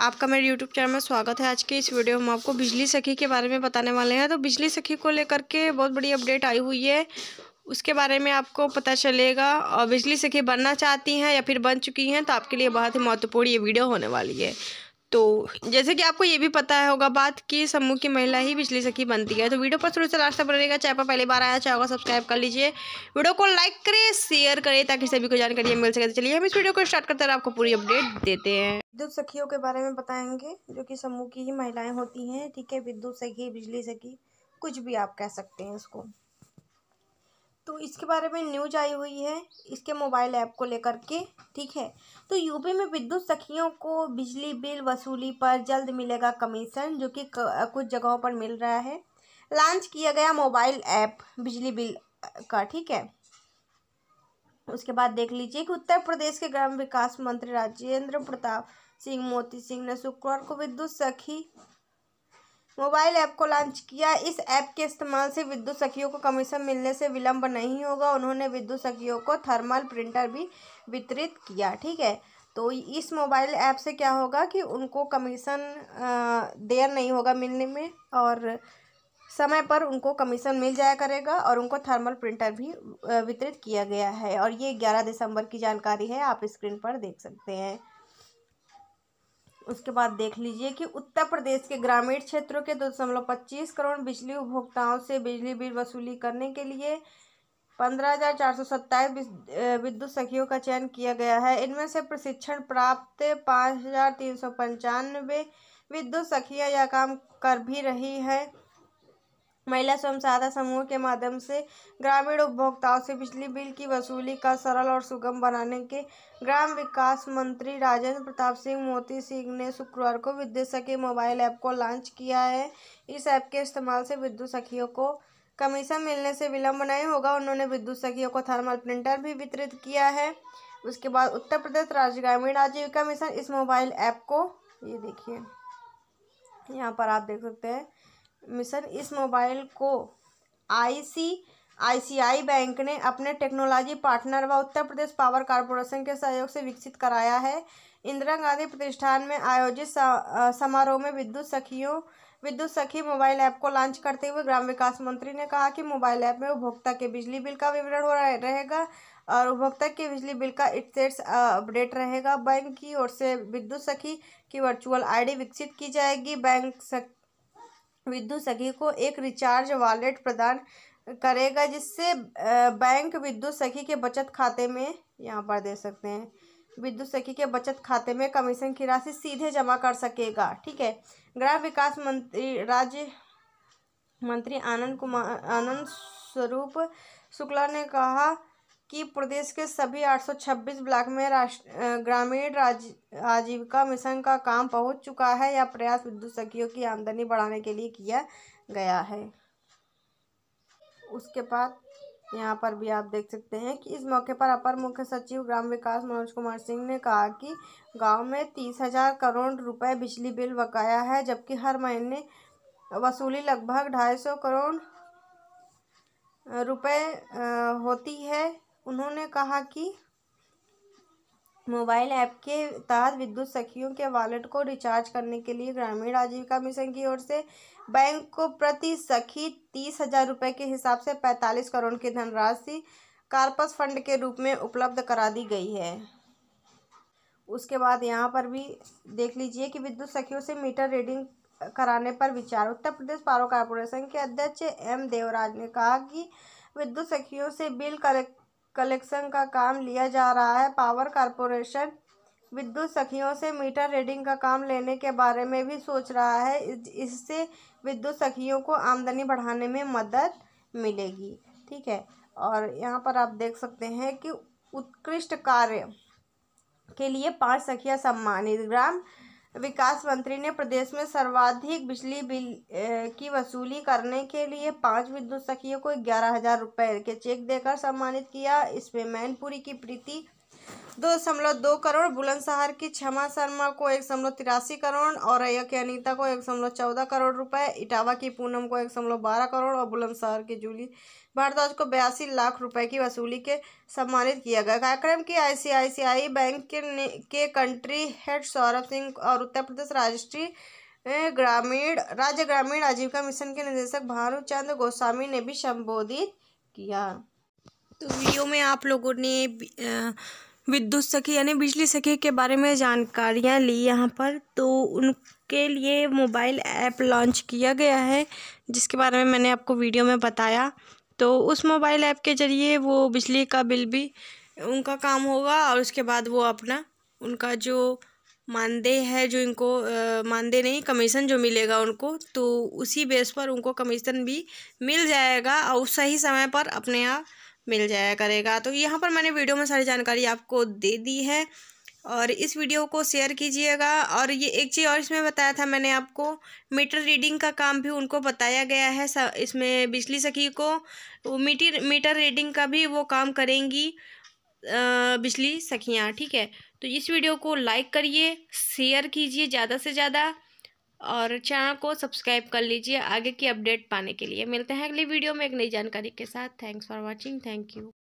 आपका मेरे YouTube channel में स्वागत है आज के इस वीडियो में आपको बिजली सखी के बारे में बताने वाले हैं तो बिजली सखी को लेकर के बहुत बड़ी अपडेट आई हुई है उसके बारे में आपको पता चलेगा और बिजली सखी बनना चाहती हैं या फिर बन चुकी हैं तो आपके लिए बहुत ही महत्वपूर्ण ये वीडियो होने वाली है तो जैसे कि आपको ये भी पता है होगा बात कि समूह की महिला ही बिजली सखी बनती है तो वीडियो पर शुरू से लास्ट तक बनेगा चाहे पर पहली बार आया चाहे होगा सब्सक्राइब कर लीजिए वीडियो को लाइक करें शेयर करें ताकि सभी को जानकारी मिल सके तो चलिए हम इस वीडियो को स्टार्ट करते हैं आपको पूरी अपडेट देते हैं विद्युत सखियों के बारे में बताएंगे जो कि समूह की ही महिलाएँ होती हैं ठीक है विद्युत सखी बिजली सखी कुछ भी आप कह सकते हैं उसको तो इसके बारे में न्यूज आई हुई है इसके मोबाइल ऐप को लेकर के ठीक है तो यूपी में विद्युत सखियों को बिजली बिल वसूली पर जल्द मिलेगा कमीशन जो कि कुछ जगहों पर मिल रहा है लॉन्च किया गया मोबाइल ऐप बिजली बिल का ठीक है उसके बाद देख लीजिए कि उत्तर प्रदेश के ग्राम विकास मंत्री राजेंद्र प्रताप सिंह मोती सिंह ने शुक्रवार को विद्युत सखी मोबाइल ऐप को लॉन्च किया इस ऐप के इस्तेमाल से विद्युत सखियों को कमीशन मिलने से विलंब नहीं होगा उन्होंने विद्युत सखियों को थर्मल प्रिंटर भी वितरित किया ठीक है तो इस मोबाइल ऐप से क्या होगा कि उनको कमीशन देर नहीं होगा मिलने में और समय पर उनको कमीशन मिल जाया करेगा और उनको थर्मल प्रिंटर भी वितरित किया गया है और ये ग्यारह दिसंबर की जानकारी है आप स्क्रीन पर देख सकते हैं उसके बाद देख लीजिए कि उत्तर प्रदेश के ग्रामीण क्षेत्रों के दो दशमलव पच्चीस करोड़ बिजली उपभोक्ताओं से बिजली बिल वसूली करने के लिए पंद्रह हजार चार सौ सत्ताईस विद्युत सखियों का चयन किया गया है इनमें से प्रशिक्षण प्राप्त पाँच हजार तीन सौ पंचानवे विद्युत सखियाँ यह काम कर भी रही हैं महिला स्वयं सहायता समूह के माध्यम से ग्रामीण उपभोक्ताओं से बिजली बिल की वसूली का सरल और सुगम बनाने के ग्राम विकास मंत्री राजेंद्र प्रताप सिंह मोती सिंह ने शुक्रवार को विद्युत सखी मोबाइल ऐप को लॉन्च किया है इस ऐप के इस्तेमाल से विद्युत सखियों को कमीशन मिलने से विलम्ब नहीं होगा उन्होंने विद्युत सखियों को थर्मल प्रिंटर भी वितरित किया है उसके बाद उत्तर प्रदेश राज्य ग्रामीण आजीविका मिशन इस मोबाइल ऐप को ये देखिए यहाँ पर आप देख सकते हैं मिशन इस मोबाइल को आईसीआईसीआई बैंक ने अपने टेक्नोलॉजी पार्टनर व उत्तर प्रदेश पावर कॉरपोरेशन के सहयोग से विकसित कराया है इंदिरा गांधी प्रतिष्ठान में आयोजित समारोह में विद्युत सखियों विद्युत सखी मोबाइल ऐप को लॉन्च करते हुए ग्राम विकास मंत्री ने कहा कि मोबाइल ऐप में उपभोक्ता के बिजली बिल का विवरण हो रहेगा और उपभोक्ता के बिजली बिल का स्टेट्स अपडेट रहेगा बैंक की ओर से विद्युत सखी की वर्चुअल आईडी विकसित की जाएगी बैंक सक, विद्युत सखी को एक रिचार्ज वॉलेट प्रदान करेगा जिससे बैंक विद्युत सखी के बचत खाते में यहाँ पर दे सकते हैं विद्युत सखी के बचत खाते में कमीशन की राशि सीधे जमा कर सकेगा ठीक है ग्राम विकास मंत्री राज्य मंत्री आनंद कुमार आनंद स्वरूप शुक्ला ने कहा कि प्रदेश के सभी 826 ब्लॉक में राष्ट्र ग्रामीण राज आजीविका मिशन का काम पहुंच चुका है यह प्रयास विद्युत सखियों की आमदनी बढ़ाने के लिए किया गया है उसके बाद यहाँ पर भी आप देख सकते हैं कि इस मौके पर अपर मुख्य सचिव ग्राम विकास मनोज कुमार सिंह ने कहा कि गांव में तीस हजार करोड़ रुपए बिजली बिल बकाया है जबकि हर महीने वसूली लगभग ढाई सौ करोड़ रुपए होती है उन्होंने कहा कि मोबाइल ऐप के तहत विद्युत सखियों के वॉलेट को रिचार्ज करने के लिए ग्रामीण आजीविका मिशन की ओर से बैंक को प्रति सखी तीस हजार रुपये के हिसाब से पैंतालीस करोड़ की धनराशि कार्पस फंड के रूप में उपलब्ध करा दी गई है उसके बाद यहाँ पर भी देख लीजिए कि विद्युत सखियों से मीटर रीडिंग कराने पर विचार उत्तर प्रदेश पावर कॉरपोरेशन के अध्यक्ष एम देवराज ने कहा कि विद्युत सखियों से बिल कलेक्ट कलेक्शन का काम लिया जा रहा है पावर कॉरपोरेशन विद्युत सखियों से मीटर रीडिंग का काम लेने के बारे में भी सोच रहा है इससे विद्युत सखियों को आमदनी बढ़ाने में मदद मिलेगी ठीक है और यहाँ पर आप देख सकते हैं कि उत्कृष्ट कार्य के लिए पांच सखियाँ सम्मानित ग्राम विकास मंत्री ने प्रदेश में सर्वाधिक बिजली बिल की वसूली करने के लिए पांच विद्युत सखियों को ग्यारह हजार रुपये के चेक देकर सम्मानित किया इसमें मैनपुरी की प्रीति दो दशमलव दो करोड़ बुलंदशहर की क्षमा शर्मा को एक दशमलव तिरासी करोड़ औरैया की अनीता को एक दशमलव चौदह करोड़ रुपए इटावा की पूनम को एक दशमलव बारह करोड़ और बुलंदशहर की जूली भारद्वाज को बयासी लाख रुपए की वसूली के सम्मानित किया गया कार्यक्रम की आईसीआईसीआई बैंक के, के कंट्री हेड सौरभ सिंह और उत्तर प्रदेश राष्ट्रीय ग्रामीण राज्य ग्रामीण आजीविका मिशन के निदेशक भानुचंद गोस्वामी ने भी संबोधित किया तो वीडियो में आप लोगों ने विद्युत सखी यानी बिजली सखी के बारे में जानकारियाँ ली यहाँ पर तो उनके लिए मोबाइल ऐप लॉन्च किया गया है जिसके बारे में मैंने आपको वीडियो में बताया तो उस मोबाइल ऐप के ज़रिए वो बिजली का बिल भी उनका काम होगा और उसके बाद वो अपना उनका जो मानदेय है जो इनको मानदेय नहीं कमीशन जो मिलेगा उनको तो उसी बेस पर उनको कमीशन भी मिल जाएगा और सही समय पर अपने आप मिल जाया करेगा तो यहाँ पर मैंने वीडियो में सारी जानकारी आपको दे दी है और इस वीडियो को शेयर कीजिएगा और ये एक चीज़ और इसमें बताया था मैंने आपको मीटर रीडिंग का काम भी उनको बताया गया है इसमें बिजली सखी को मीटर मीटर रीडिंग का भी वो काम करेंगी बिजली सखियाँ ठीक है तो इस वीडियो को लाइक करिए शेयर कीजिए ज़्यादा से ज़्यादा और चैनल को सब्सक्राइब कर लीजिए आगे की अपडेट पाने के लिए मिलते हैं अगली वीडियो में एक नई जानकारी के साथ thanks for watching thank you